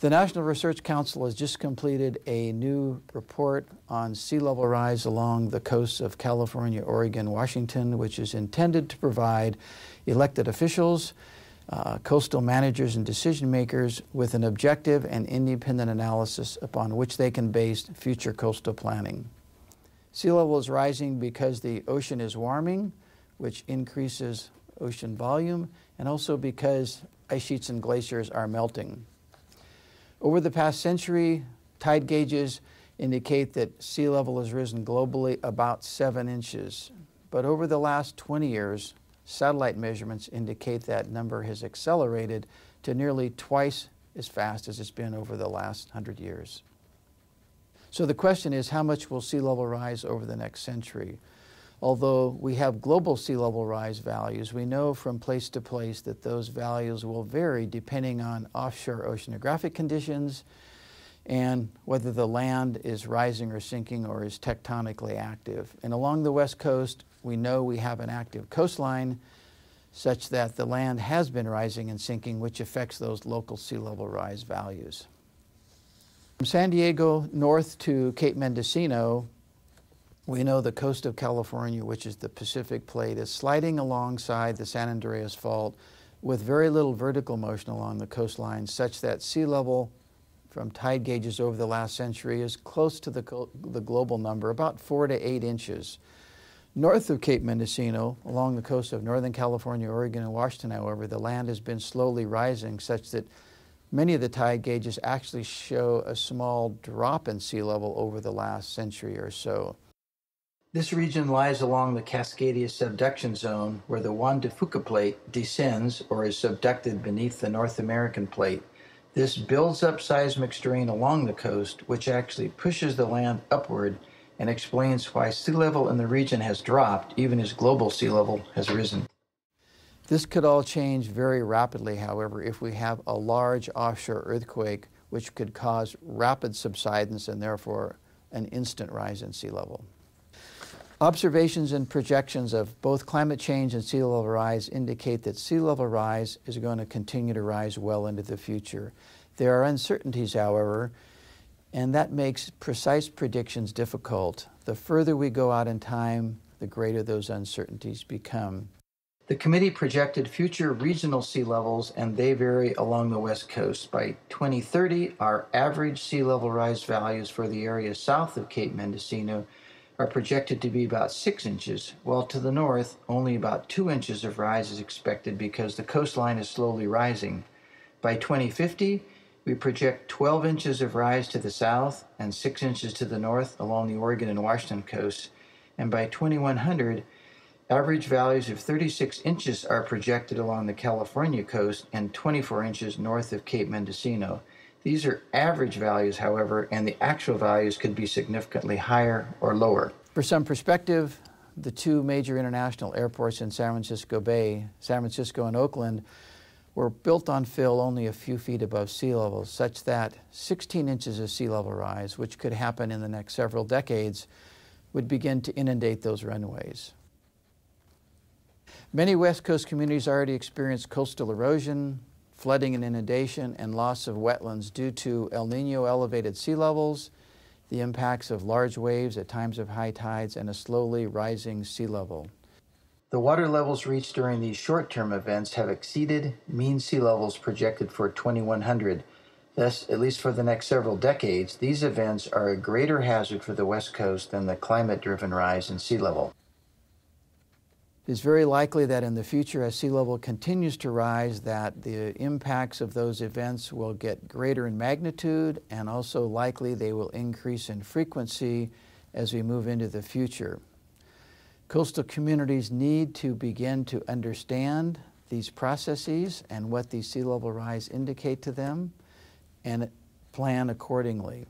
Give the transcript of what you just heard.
The National Research Council has just completed a new report on sea level rise along the coasts of California, Oregon, Washington, which is intended to provide elected officials, uh, coastal managers, and decision makers with an objective and independent analysis upon which they can base future coastal planning. Sea level is rising because the ocean is warming, which increases ocean volume, and also because ice sheets and glaciers are melting. Over the past century, tide gauges indicate that sea level has risen globally about seven inches. But over the last 20 years, satellite measurements indicate that number has accelerated to nearly twice as fast as it's been over the last 100 years. So the question is, how much will sea level rise over the next century? Although we have global sea level rise values, we know from place to place that those values will vary depending on offshore oceanographic conditions and whether the land is rising or sinking or is tectonically active. And along the west coast, we know we have an active coastline such that the land has been rising and sinking, which affects those local sea level rise values. From San Diego north to Cape Mendocino, we know the coast of California, which is the Pacific Plate, is sliding alongside the San Andreas Fault with very little vertical motion along the coastline, such that sea level from tide gauges over the last century is close to the, the global number, about four to eight inches. North of Cape Mendocino, along the coast of Northern California, Oregon, and Washington, however, the land has been slowly rising such that many of the tide gauges actually show a small drop in sea level over the last century or so. This region lies along the Cascadia subduction zone where the Juan de Fuca plate descends or is subducted beneath the North American plate. This builds up seismic strain along the coast, which actually pushes the land upward and explains why sea level in the region has dropped even as global sea level has risen. This could all change very rapidly, however, if we have a large offshore earthquake which could cause rapid subsidence and therefore an instant rise in sea level. Observations and projections of both climate change and sea level rise indicate that sea level rise is going to continue to rise well into the future. There are uncertainties, however, and that makes precise predictions difficult. The further we go out in time, the greater those uncertainties become. The committee projected future regional sea levels, and they vary along the West Coast. By 2030, our average sea level rise values for the area south of Cape Mendocino are projected to be about 6 inches, while to the north, only about 2 inches of rise is expected because the coastline is slowly rising. By 2050, we project 12 inches of rise to the south and 6 inches to the north along the Oregon and Washington coasts, and by 2100, average values of 36 inches are projected along the California coast and 24 inches north of Cape Mendocino. These are average values, however, and the actual values could be significantly higher or lower. For some perspective, the two major international airports in San Francisco Bay, San Francisco and Oakland, were built on fill only a few feet above sea level, such that 16 inches of sea level rise, which could happen in the next several decades, would begin to inundate those runways. Many West Coast communities already experience coastal erosion, flooding and inundation and loss of wetlands due to El Nino elevated sea levels, the impacts of large waves at times of high tides, and a slowly rising sea level. The water levels reached during these short term events have exceeded mean sea levels projected for 2100. Thus, at least for the next several decades, these events are a greater hazard for the West Coast than the climate driven rise in sea level it's very likely that in the future, as sea level continues to rise, that the impacts of those events will get greater in magnitude and also likely they will increase in frequency as we move into the future. Coastal communities need to begin to understand these processes and what these sea level rise indicate to them and plan accordingly.